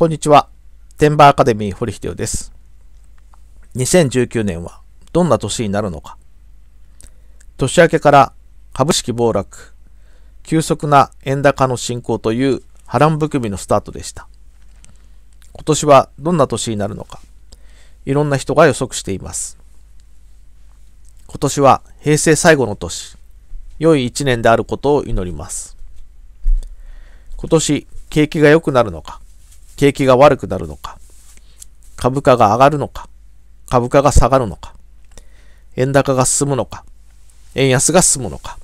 こんにちは。テンバーアカデミー堀秀夫です。2019年はどんな年になるのか。年明けから株式暴落、急速な円高の進行という波乱含みのスタートでした。今年はどんな年になるのか。いろんな人が予測しています。今年は平成最後の年、良い一年であることを祈ります。今年、景気が良くなるのか、景気が悪くなるのか、株価が上がるのか、株価が下がるのか、円高が進むのか、円安が進むのか。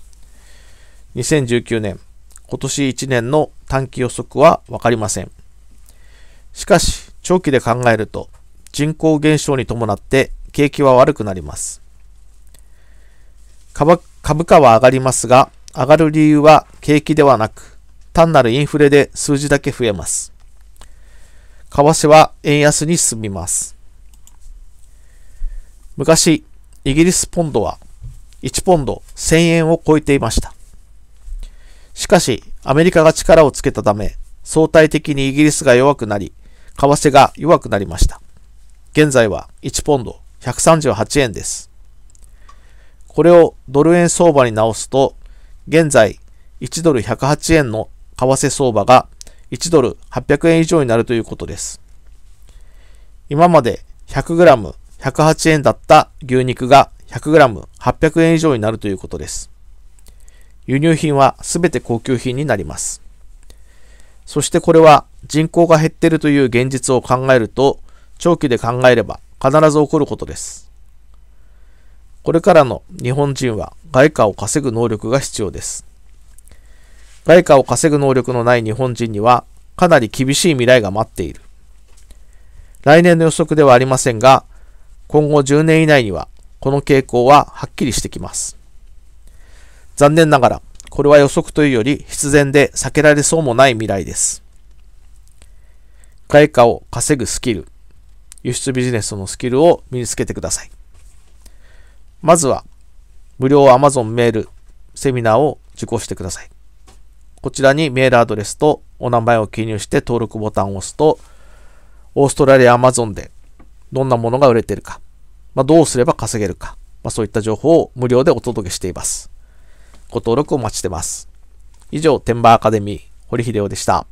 2019年、今年1年の短期予測はわかりません。しかし、長期で考えると、人口減少に伴って景気は悪くなります。株価は上がりますが、上がる理由は景気ではなく、単なるインフレで数字だけ増えます。為替は円安に進みます。昔、イギリスポンドは1ポンド1000円を超えていました。しかし、アメリカが力をつけたため、相対的にイギリスが弱くなり、為替が弱くなりました。現在は1ポンド138円です。これをドル円相場に直すと、現在1ドル108円の為替相場が1ドル800円以上になるということです。今まで 100g108 円だった牛肉が 100g800 円以上になるということです。輸入品はすべて高級品になります。そしてこれは人口が減っているという現実を考えると、長期で考えれば必ず起こることです。これからの日本人は外貨を稼ぐ能力が必要です。外貨を稼ぐ能力のない日本人にはかなり厳しい未来が待っている。来年の予測ではありませんが、今後10年以内にはこの傾向ははっきりしてきます。残念ながら、これは予測というより必然で避けられそうもない未来です。外貨を稼ぐスキル、輸出ビジネスのスキルを身につけてください。まずは、無料 Amazon メール、セミナーを受講してください。こちらにメールアドレスとお名前を記入して登録ボタンを押すと、オーストラリアアマゾンでどんなものが売れてるか、まあ、どうすれば稼げるか、まあ、そういった情報を無料でお届けしています。ご登録お待ちしてます。以上、テンバーアカデミー、堀秀夫でした。